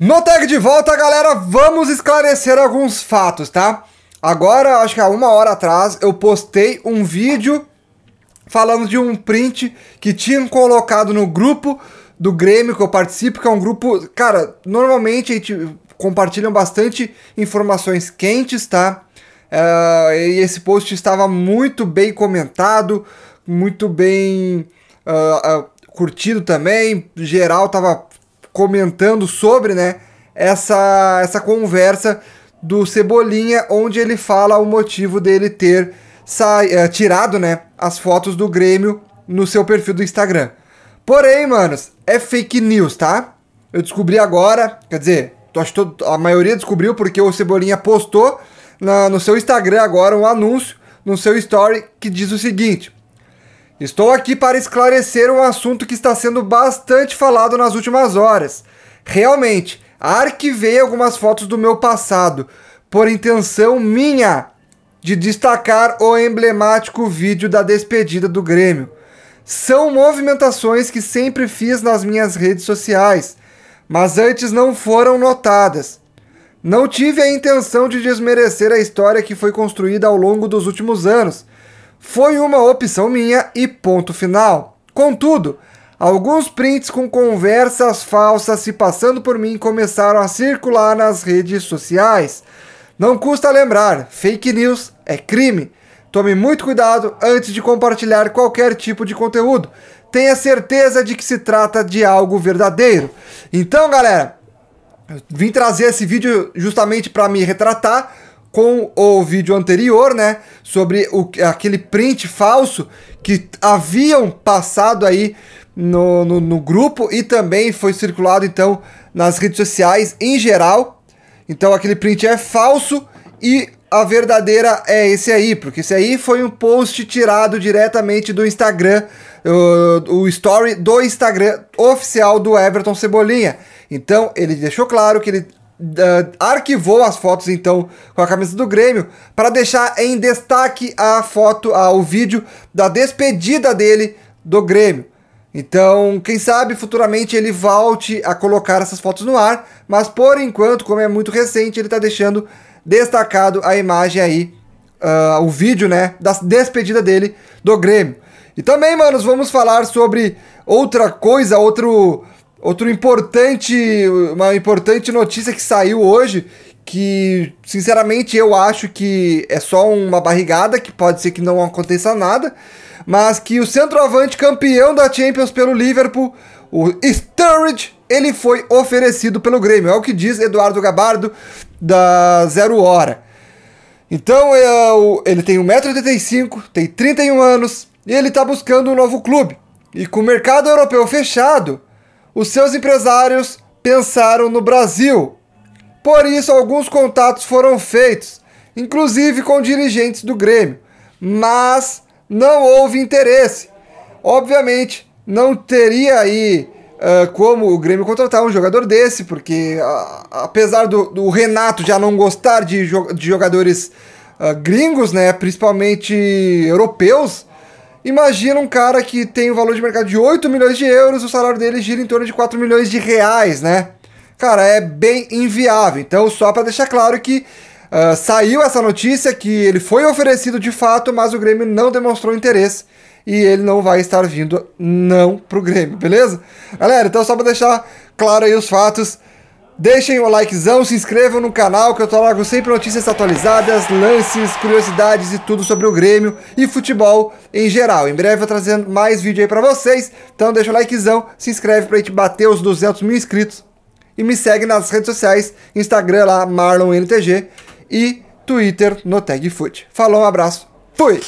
No tag de volta, galera, vamos esclarecer alguns fatos, tá? Agora, acho que há uma hora atrás, eu postei um vídeo falando de um print que tinham colocado no grupo do Grêmio que eu participo, que é um grupo... Cara, normalmente a gente compartilha bastante informações quentes, tá? Uh, e esse post estava muito bem comentado, muito bem uh, uh, curtido também, geral tava comentando sobre, né, essa, essa conversa do Cebolinha, onde ele fala o motivo dele ter é, tirado, né, as fotos do Grêmio no seu perfil do Instagram. Porém, manos, é fake news, tá? Eu descobri agora, quer dizer, acho que a maioria descobriu porque o Cebolinha postou na, no seu Instagram agora um anúncio no seu story que diz o seguinte: Estou aqui para esclarecer um assunto que está sendo bastante falado nas últimas horas. Realmente, arquivei algumas fotos do meu passado, por intenção minha de destacar o emblemático vídeo da despedida do Grêmio. São movimentações que sempre fiz nas minhas redes sociais, mas antes não foram notadas. Não tive a intenção de desmerecer a história que foi construída ao longo dos últimos anos foi uma opção minha e ponto final. Contudo, alguns prints com conversas falsas se passando por mim começaram a circular nas redes sociais. Não custa lembrar, fake news é crime. Tome muito cuidado antes de compartilhar qualquer tipo de conteúdo. Tenha certeza de que se trata de algo verdadeiro. Então, galera, vim trazer esse vídeo justamente para me retratar com o vídeo anterior, né? Sobre o, aquele print falso que haviam passado aí no, no, no, grupo e também foi circulado então nas redes sociais em geral. Então aquele print é falso e a verdadeira é esse aí, porque esse aí foi um post tirado diretamente do Instagram, o, o story do Instagram oficial do Everton Cebolinha. Então ele deixou claro que ele Uh, arquivou as fotos então com a camisa do Grêmio para deixar em destaque a foto, a, o vídeo da despedida dele do Grêmio. Então, quem sabe futuramente ele volte a colocar essas fotos no ar, mas por enquanto, como é muito recente, ele está deixando destacado a imagem aí, uh, o vídeo, né, da despedida dele do Grêmio. E também, manos, vamos falar sobre outra coisa, outro Outro importante, uma importante notícia que saiu hoje, que sinceramente eu acho que é só uma barrigada, que pode ser que não aconteça nada, mas que o centroavante campeão da Champions pelo Liverpool, o Sturridge, ele foi oferecido pelo Grêmio. É o que diz Eduardo Gabardo da Zero Hora. Então eu, é, ele tem 1,85m, tem 31 anos e ele está buscando um novo clube. E com o mercado europeu fechado, os seus empresários pensaram no Brasil. Por isso, alguns contatos foram feitos, inclusive com dirigentes do Grêmio, mas não houve interesse. Obviamente, não teria aí uh, como o Grêmio contratar um jogador desse, porque uh, apesar do, do, Renato já não gostar de, jo de jogadores uh, gringos, né, principalmente europeus, Imagina um cara que tem um valor de mercado de 8 milhões de euros, o salário dele gira em torno de 4 milhões de reais, né? Cara, é bem inviável. Então, só para deixar claro que uh, saiu essa notícia que ele foi oferecido de fato, mas o Grêmio não demonstrou interesse e ele não vai estar vindo não pro Grêmio, beleza? Galera, então só para deixar claro aí os fatos, Deixem o likezão, se inscrevam no canal que eu trago sempre notícias atualizadas, lances, curiosidades e tudo sobre o Grêmio e futebol em geral. Em breve eu trazendo mais vídeo aí pra vocês, então deixa o likezão, se inscreve pra gente bater os 200 mil inscritos e me segue nas redes sociais, Instagram lá, MarlonNTG e Twitter no TagFoot. Falou, um abraço, fui!